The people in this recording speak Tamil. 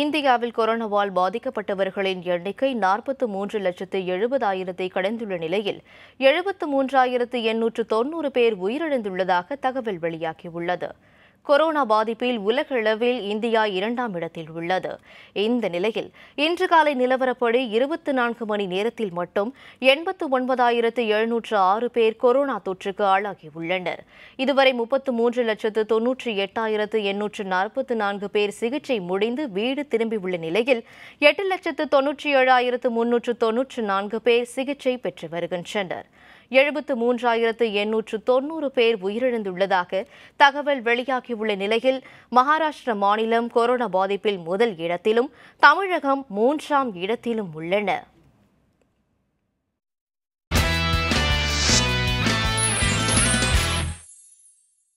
இந்தியாவில் கொரோனாவால் பாதிக்கப்பட்டவர்களின் எண்ணிக்கை நாற்பத்து மூன்று லட்சத்து எழுபதாயிரத்தை கடந்துள்ள நிலையில் எழுபத்து மூன்றாயிரத்து எண்ணூற்று தொன்னூறு பேர் உயிரிழந்துள்ளதாக தகவல் வெளியாகியுள்ளது கொரோனா பாதிப்பில் உலகளவில் இந்தியா இரண்டாம் இடத்தில் உள்ளது இந்த நிலையில் இன்று காலை நிலவரப்படி இருபத்தி நான்கு மணி நேரத்தில் மட்டும் எண்பத்து ஒன்பதாயிரத்து எழுநூற்று ஆறு பேர் கொரோனா தொற்றுக்கு ஆளாகியுள்ளனர் இதுவரை முப்பத்து மூன்று லட்சத்து தொன்னூற்றி எட்டாயிரத்து எண்ணூற்று நாற்பத்தி நான்கு பேர் சிகிச்சை முடிந்து வீடு திரும்பியுள்ள நிலையில் எட்டு லட்சத்து தொன்னூற்றி ஏழாயிரத்து முன்னூற்று தொன்னூற்று நான்கு பேர் சிகிச்சை பெற்று வருகின்றனர் எழுபத்து மூன்றாயிரத்து எண்ணூற்று தொன்னூறு பேர் உயிரிழந்துள்ளதாக தகவல் வெளியாகியுள்ள நிலையில் மகாராஷ்டிர மாநிலம் கொரோனா பாதிப்பில் முதல் இடத்திலும் தமிழகம் மூன்றாம் இடத்திலும் உள்ளன